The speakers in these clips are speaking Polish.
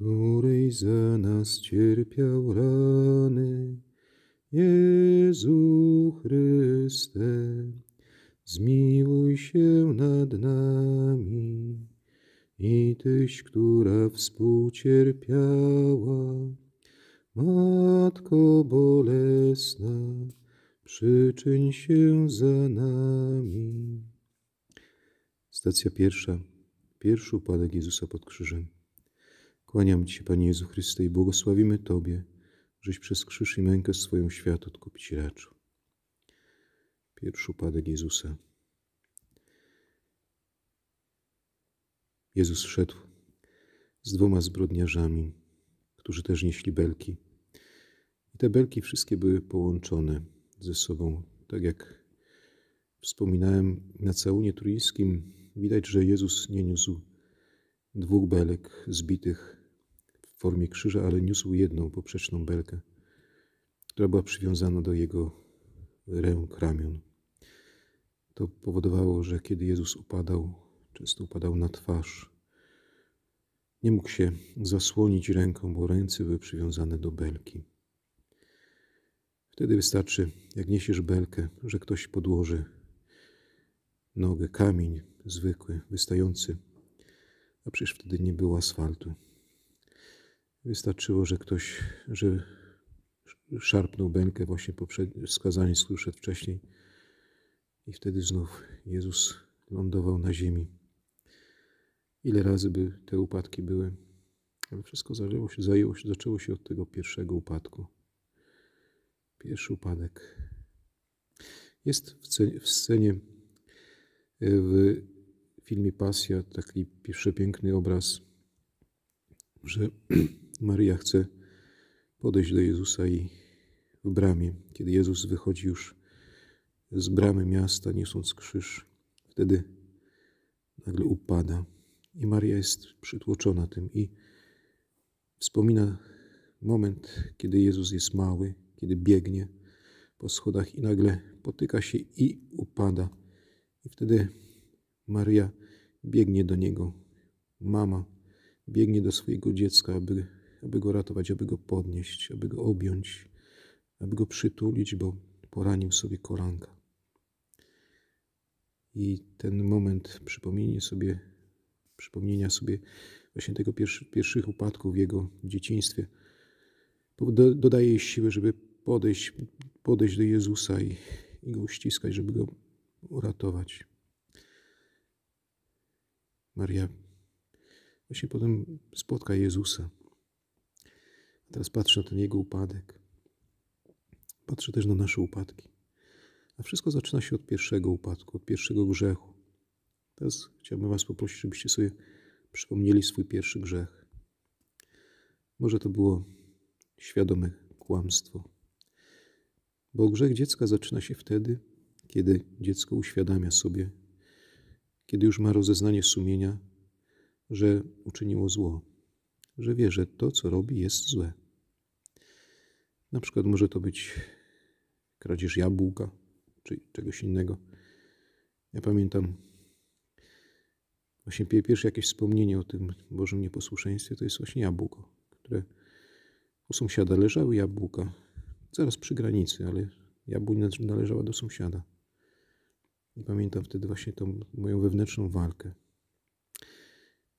któryś za nas cierpiał rany. Jezu Chryste, zmiłuj się nad nami. I Tyś, która współcierpiała, Matko bolesna, przyczyń się za nami. Stacja pierwsza. Pierwszy upadek Jezusa pod krzyżem. Kłaniam Ci, Panie Jezu Chryste, i błogosławimy Tobie, żeś przez krzyż i mękę swoją świat odkupić raczył. Pierwszy upadek Jezusa. Jezus wszedł z dwoma zbrodniarzami, którzy też nieśli belki. I te belki wszystkie były połączone ze sobą. Tak jak wspominałem na całunie trójskim, widać, że Jezus nie niósł dwóch belek zbitych w formie krzyża, ale niósł jedną poprzeczną belkę, która była przywiązana do jego ręk, ramion. To powodowało, że kiedy Jezus upadał, często upadał na twarz, nie mógł się zasłonić ręką, bo ręce były przywiązane do belki. Wtedy wystarczy, jak niesiesz belkę, że ktoś podłoży nogę, kamień zwykły, wystający, a przecież wtedy nie było asfaltu. Wystarczyło, że ktoś, że szarpnął bękę właśnie skazanie skruszedł wcześniej i wtedy znów Jezus lądował na ziemi. Ile razy by te upadki były, ale wszystko zajęło się, zajęło się, zaczęło się od tego pierwszego upadku. Pierwszy upadek. Jest w, w scenie e, w filmie Pasja taki przepiękny obraz, że Maria chce podejść do Jezusa i w bramie, kiedy Jezus wychodzi już z bramy miasta, niosąc krzyż, wtedy nagle upada. I Maria jest przytłoczona tym i wspomina moment, kiedy Jezus jest mały, kiedy biegnie po schodach i nagle potyka się i upada. I wtedy Maria biegnie do niego, mama biegnie do swojego dziecka, aby aby go ratować, aby go podnieść, aby go objąć, aby go przytulić, bo poranił sobie koranka. I ten moment przypomnienia sobie, przypomnienia sobie właśnie tego pierwszy, pierwszych upadków w jego dzieciństwie do, dodaje jej siły, żeby podejść, podejść do Jezusa i, i go uściskać, żeby go uratować. Maria właśnie potem spotka Jezusa. Teraz patrzę na ten jego upadek. Patrzę też na nasze upadki. A wszystko zaczyna się od pierwszego upadku, od pierwszego grzechu. Teraz chciałbym Was poprosić, żebyście sobie przypomnieli swój pierwszy grzech. Może to było świadome kłamstwo. Bo grzech dziecka zaczyna się wtedy, kiedy dziecko uświadamia sobie, kiedy już ma rozeznanie sumienia, że uczyniło zło, że wie, że to, co robi, jest złe. Na przykład może to być kradzież jabłka czy czegoś innego. Ja pamiętam właśnie pierwsze jakieś wspomnienie o tym Bożym nieposłuszeństwie to jest właśnie jabłko, które u sąsiada leżały jabłka, zaraz przy granicy, ale jabłka należała do sąsiada. I pamiętam wtedy właśnie tą moją wewnętrzną walkę.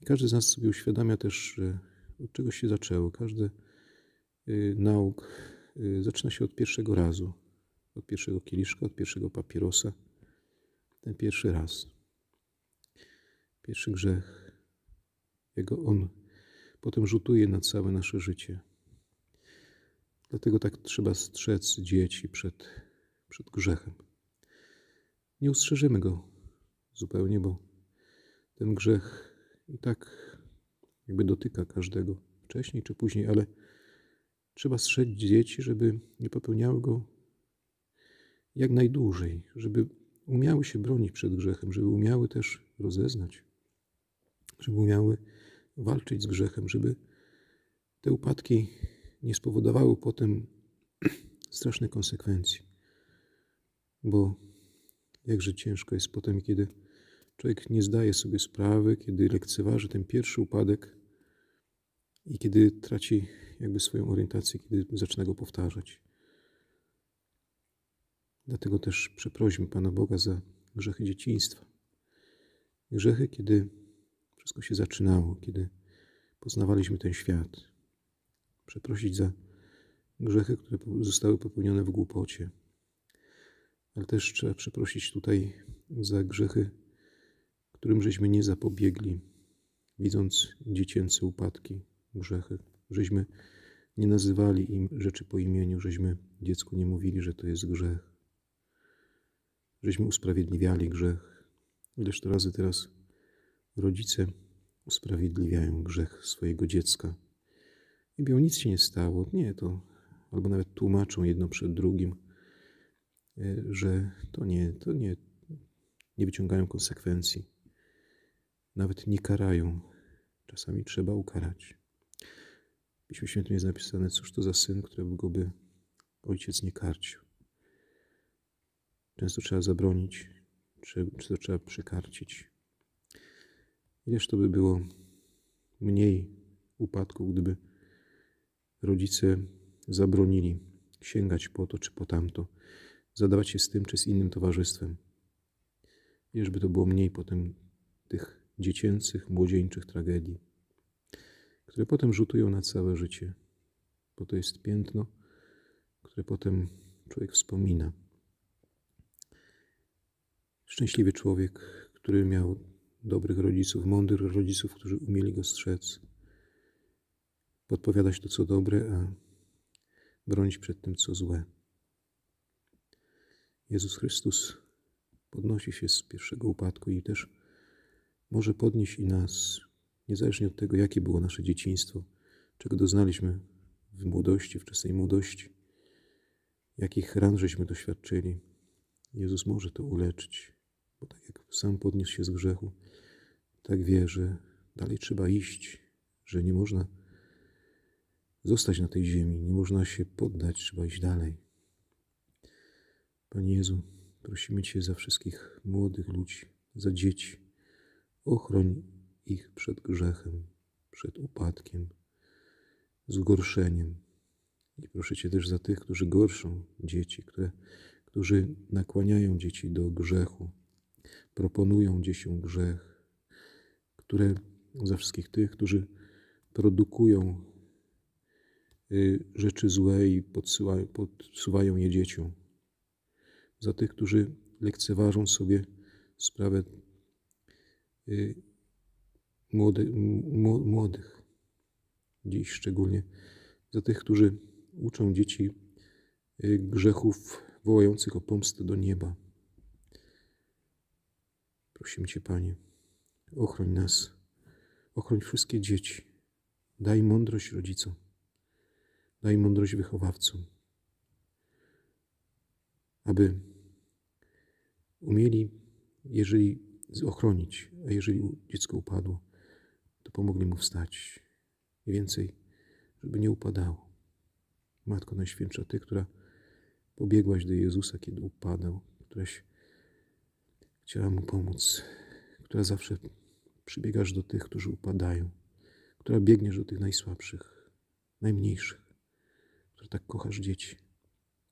I każdy z nas sobie uświadamia też, że od czego się zaczęło. Każdy y, nauk Y, zaczyna się od pierwszego razu, od pierwszego kieliszka, od pierwszego papierosa. Ten pierwszy raz, pierwszy grzech, jego on potem rzutuje na całe nasze życie. Dlatego tak trzeba strzec dzieci przed, przed grzechem. Nie ustrzeżymy go zupełnie, bo ten grzech i tak jakby dotyka każdego wcześniej czy później, ale Trzeba strzec dzieci, żeby nie popełniały go jak najdłużej, żeby umiały się bronić przed grzechem, żeby umiały też rozeznać, żeby umiały walczyć z grzechem, żeby te upadki nie spowodowały potem strasznych konsekwencji. Bo jakże ciężko jest potem, kiedy człowiek nie zdaje sobie sprawy, kiedy lekceważy ten pierwszy upadek i kiedy traci jakby swoją orientację, kiedy zaczyna go powtarzać. Dlatego też przeprośmy Pana Boga za grzechy dzieciństwa. Grzechy, kiedy wszystko się zaczynało, kiedy poznawaliśmy ten świat. Przeprosić za grzechy, które zostały popełnione w głupocie. Ale też trzeba przeprosić tutaj za grzechy, którym żeśmy nie zapobiegli, widząc dziecięce upadki, grzechy żeśmy nie nazywali im rzeczy po imieniu, żeśmy dziecku nie mówili, że to jest grzech, żeśmy usprawiedliwiali grzech. Ileż to razy teraz rodzice usprawiedliwiają grzech swojego dziecka i bią, nic się nie stało, nie, to albo nawet tłumaczą jedno przed drugim, e, że to nie, to nie, nie wyciągają konsekwencji, nawet nie karają. Czasami trzeba ukarać. Piśmie Świętym jest napisane, cóż to za syn, którego by ojciec nie karcił. Często trzeba zabronić, czy, czy to trzeba przekarcić. Ileż to by było mniej upadku, gdyby rodzice zabronili sięgać po to czy po tamto, zadawać się z tym czy z innym towarzystwem. by to było mniej potem tych dziecięcych, młodzieńczych tragedii które potem rzutują na całe życie, bo to jest piętno, które potem człowiek wspomina. Szczęśliwy człowiek, który miał dobrych rodziców, mądrych rodziców, którzy umieli go strzec, podpowiadać to, co dobre, a bronić przed tym, co złe. Jezus Chrystus podnosi się z pierwszego upadku i też może podnieść i nas niezależnie od tego, jakie było nasze dzieciństwo, czego doznaliśmy w młodości, wczesnej młodości, jakich ran żeśmy doświadczyli, Jezus może to uleczyć, bo tak jak sam podniósł się z grzechu, tak wie, że dalej trzeba iść, że nie można zostać na tej ziemi, nie można się poddać, trzeba iść dalej. Panie Jezu, prosimy Cię za wszystkich młodych ludzi, za dzieci. Ochroń ich przed grzechem, przed upadkiem, zgorszeniem. I proszę Cię też za tych, którzy gorszą dzieci, które, którzy nakłaniają dzieci do grzechu, proponują dzieciom grzech, które za wszystkich tych, którzy produkują y, rzeczy złe i podsuwają je dzieciom. Za tych, którzy lekceważą sobie sprawę y, młody, młodych, dziś szczególnie, za tych, którzy uczą dzieci y, grzechów wołających o pomstę do nieba. Prosimy Cię, Panie, ochroń nas, ochroń wszystkie dzieci, daj mądrość rodzicom, daj mądrość wychowawcom, aby umieli, jeżeli ochronić, a jeżeli dziecko upadło, Pomogli mu wstać i więcej, żeby nie upadało. Matko Najświętsza, Ty, która pobiegłaś do Jezusa, kiedy upadał, któraś chciała mu pomóc, która zawsze przybiegasz do tych, którzy upadają, która biegniesz do tych najsłabszych, najmniejszych, która tak kochasz dzieci.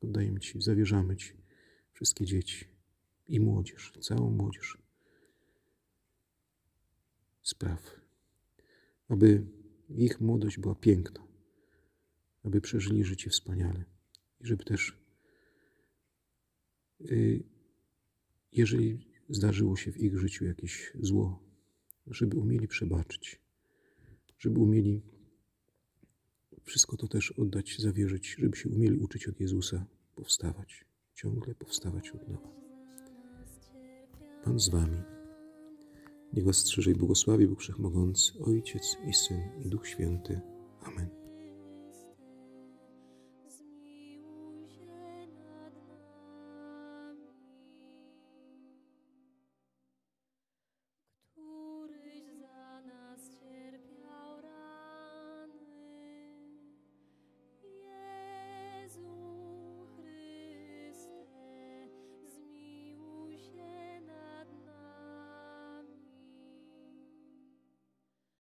Oddajemy Ci, zawierzamy Ci wszystkie dzieci i młodzież, całą młodzież. Spraw aby ich młodość była piękna, aby przeżyli życie wspaniale i żeby też, y, jeżeli zdarzyło się w ich życiu jakieś zło, żeby umieli przebaczyć, żeby umieli wszystko to też oddać, zawierzyć, żeby się umieli uczyć od Jezusa, powstawać, ciągle powstawać od nowa. Pan z Wami. Niech was strzeże i błogosławi Bóg Wszechmogący, Ojciec i Syn i Duch Święty. Amen.